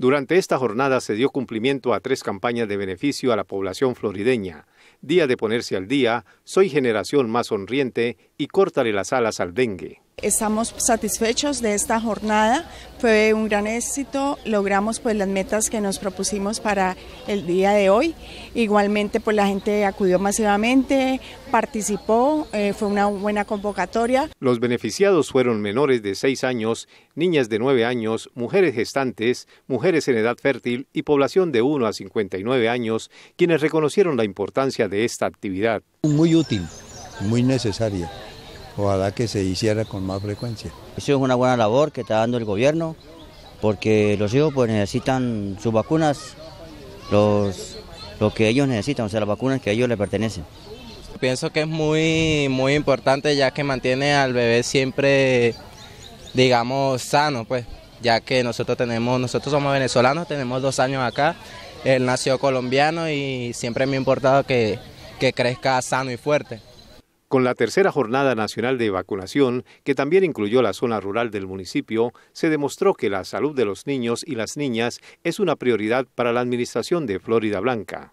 Durante esta jornada se dio cumplimiento a tres campañas de beneficio a la población florideña. Día de ponerse al día, soy generación más sonriente y córtale las alas al dengue. Estamos satisfechos de esta jornada, fue un gran éxito, logramos pues las metas que nos propusimos para el día de hoy. Igualmente pues, la gente acudió masivamente, participó, eh, fue una buena convocatoria. Los beneficiados fueron menores de 6 años, niñas de 9 años, mujeres gestantes, mujeres en edad fértil y población de 1 a 59 años, quienes reconocieron la importancia de esta actividad. Muy útil, muy necesaria Ojalá que se hiciera con más frecuencia. Eso es una buena labor que está dando el gobierno, porque los hijos pues necesitan sus vacunas, los, lo que ellos necesitan, o sea, las vacunas que a ellos les pertenecen. Pienso que es muy, muy importante ya que mantiene al bebé siempre, digamos, sano, pues, ya que nosotros tenemos, nosotros somos venezolanos, tenemos dos años acá, él nació colombiano y siempre me ha importado que crezca sano y fuerte. Con la tercera jornada nacional de vacunación, que también incluyó la zona rural del municipio, se demostró que la salud de los niños y las niñas es una prioridad para la administración de Florida Blanca.